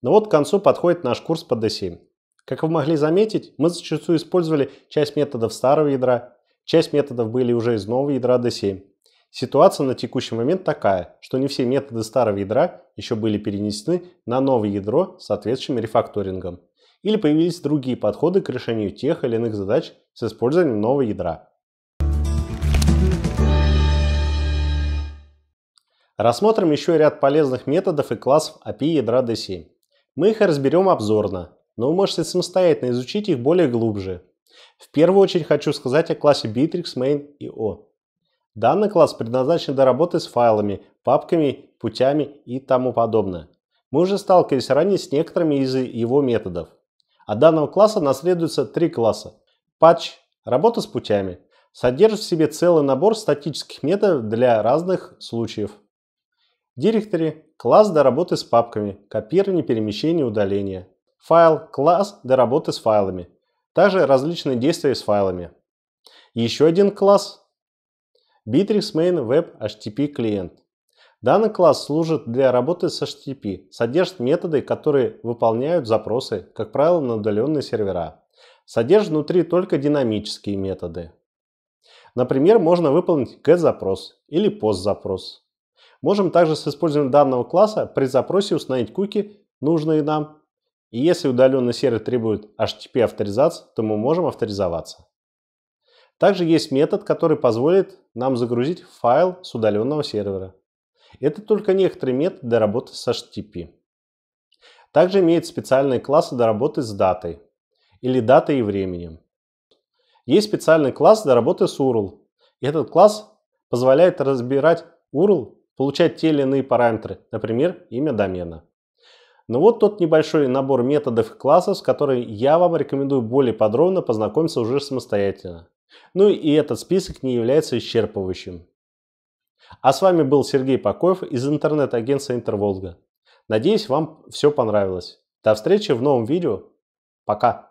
Но вот к концу подходит наш курс по D7. Как вы могли заметить, мы зачастую использовали часть методов старого ядра, часть методов были уже из нового ядра D7. Ситуация на текущий момент такая, что не все методы старого ядра еще были перенесены на новое ядро с соответствующим рефакторингом. Или появились другие подходы к решению тех или иных задач с использованием нового ядра. Рассмотрим еще ряд полезных методов и классов API ядра D7. Мы их разберем обзорно, но вы можете самостоятельно изучить их более глубже. В первую очередь хочу сказать о классе Bittrex Main и O. Данный класс предназначен для работы с файлами, папками, путями и тому подобное. Мы уже сталкивались ранее с некоторыми из его методов. От данного класса наследуются три класса. Патч – работа с путями, содержит в себе целый набор статических методов для разных случаев. Директоре – класс для работы с папками, копирование, перемещение, удаление. Файл – класс для работы с файлами. Также различные действия с файлами. Еще один класс – Bitrix Main Web HTTP клиент. Данный класс служит для работы с HTTP, содержит методы, которые выполняют запросы, как правило, на удаленные сервера. Содержит внутри только динамические методы. Например, можно выполнить get-запрос или post-запрос. Можем также с использованием данного класса при запросе установить куки, нужные нам. И если удаленный сервер требует HTTP авторизации, то мы можем авторизоваться. Также есть метод, который позволит нам загрузить файл с удаленного сервера. Это только некоторые методы работы с HTTP. Также имеет специальные классы для работы с датой или датой и временем. Есть специальный класс для работы с URL. Этот класс позволяет разбирать URL получать те или иные параметры, например, имя домена. Но ну вот тот небольшой набор методов и классов, с которыми я вам рекомендую более подробно познакомиться уже самостоятельно. Ну и этот список не является исчерпывающим. А с вами был Сергей Покоев из интернет-агентства Интерволга. Надеюсь, вам все понравилось. До встречи в новом видео. Пока!